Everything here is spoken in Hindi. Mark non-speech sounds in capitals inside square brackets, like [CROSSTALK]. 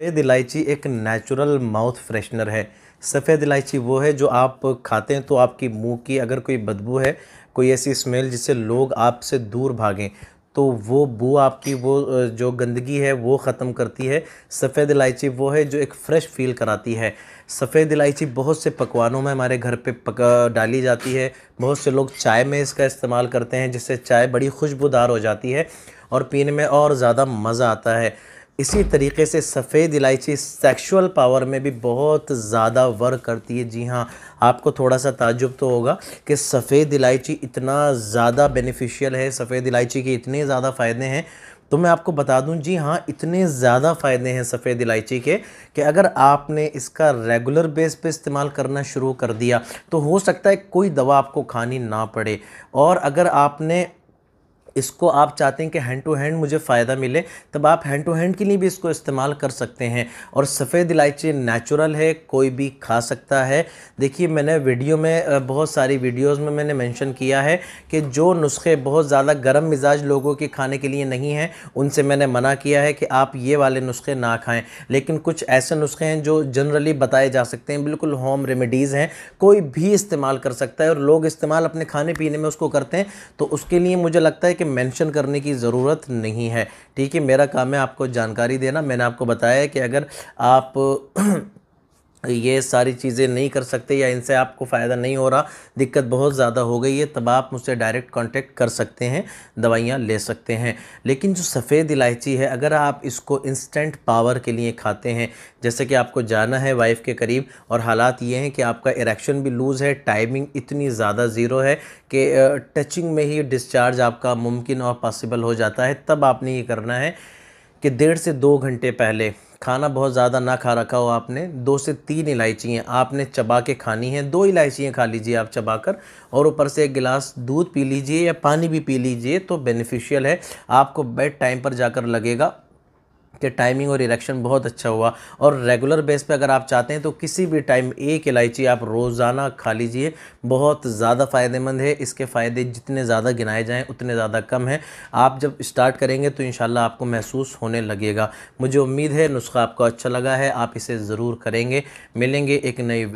सफ़ेद इलायची एक नेचुरल माउथ फ्रेशनर है सफ़ेद इलायची वो है जो आप खाते हैं तो आपकी मुंह की अगर कोई बदबू है कोई ऐसी स्मेल जिससे लोग आपसे दूर भागें तो वो बू आपकी वो जो गंदगी है वो ख़त्म करती है सफ़ेद इलायची वो है जो एक फ़्रेश फील कराती है सफ़ेद इलायची बहुत से पकवानों में हमारे घर पे पका डाली जाती है बहुत से लोग चाय में इसका इस्तेमाल करते हैं जिससे चाय बड़ी खुशबूदार हो जाती है और पीने में और ज़्यादा मज़ा आता है इसी तरीके से सफ़ेद इलायची सेक्सुअल पावर में भी बहुत ज़्यादा वर्क करती है जी हाँ आपको थोड़ा सा ताजुब तो होगा कि सफ़ेद इलायची इतना ज़्यादा बेनिफिशियल है सफ़ेद इलायची के इतने ज़्यादा फ़ायदे हैं तो मैं आपको बता दूं जी हाँ इतने ज़्यादा फ़ायदे हैं सफ़ेद इलायची के कि अगर आपने इसका रेगुलर बेस पे इस्तेमाल करना शुरू कर दिया तो हो सकता है कोई दवा आपको खानी ना पड़े और अगर आपने इसको आप चाहते हैं कि हैंड टू हैंड मुझे फ़ायदा मिले तब आप हैंड टू हैंड के लिए भी इसको इस्तेमाल कर सकते हैं और सफ़ेद इलायची नेचुरल है कोई भी खा सकता है देखिए मैंने वीडियो में बहुत सारी वीडियोज़ में मैंने मैंशन किया है कि जो नुस्खे बहुत ज़्यादा गर्म मिजाज लोगों के खाने के लिए नहीं हैं उनसे मैंने मना किया है कि आप ये वाले नुस्खे ना खाएँ लेकिन कुछ ऐसे नुस्खे हैं जो जनरली बताए जा सकते हैं बिल्कुल होम रेमेडीज़ हैं कोई भी इस्तेमाल कर सकता है और लोग इस्तेमाल अपने खाने पीने में उसको करते हैं तो उसके लिए मुझे लगता है कि कि मेंशन करने की ज़रूरत नहीं है ठीक है मेरा काम है आपको जानकारी देना मैंने आपको बताया कि अगर आप [CLEARS THROAT] ये सारी चीज़ें नहीं कर सकते या इनसे आपको फ़ायदा नहीं हो रहा दिक्कत बहुत ज़्यादा हो गई है तब आप मुझसे डायरेक्ट कांटेक्ट कर सकते हैं दवाइयाँ ले सकते हैं लेकिन जो सफ़ेद इलायची है अगर आप इसको इंस्टेंट पावर के लिए खाते हैं जैसे कि आपको जाना है वाइफ के करीब और हालात ये हैं कि आपका इरेक्शन भी लूज़ है टाइमिंग इतनी ज़्यादा ज़ीरो है कि टचिंग में ही डिस्चार्ज आपका मुमकिन और पॉसिबल हो जाता है तब आपने ये करना है कि डेढ़ से दो घंटे पहले खाना बहुत ज़्यादा ना खा रखा हो आपने दो से तीन इलायचियाँ आपने चबा के खानी हैं दो इलायचियाँ खा लीजिए आप चबा कर और ऊपर से एक गिलास दूध पी लीजिए या पानी भी पी लीजिए तो बेनिफिशियल है आपको बेड टाइम पर जाकर लगेगा के टाइमिंग और इरेक्शन बहुत अच्छा हुआ और रेगुलर बेस पे अगर आप चाहते हैं तो किसी भी टाइम एक इलायची आप रोज़ाना खा लीजिए बहुत ज़्यादा फ़ायदेमंद है इसके फ़ायदे जितने ज़्यादा गिनाए जाएँ उतने ज़्यादा कम हैं आप जब स्टार्ट करेंगे तो इन आपको महसूस होने लगेगा मुझे उम्मीद है नुस्खा आपको अच्छा लगा है आप इसे ज़रूर करेंगे मिलेंगे एक नई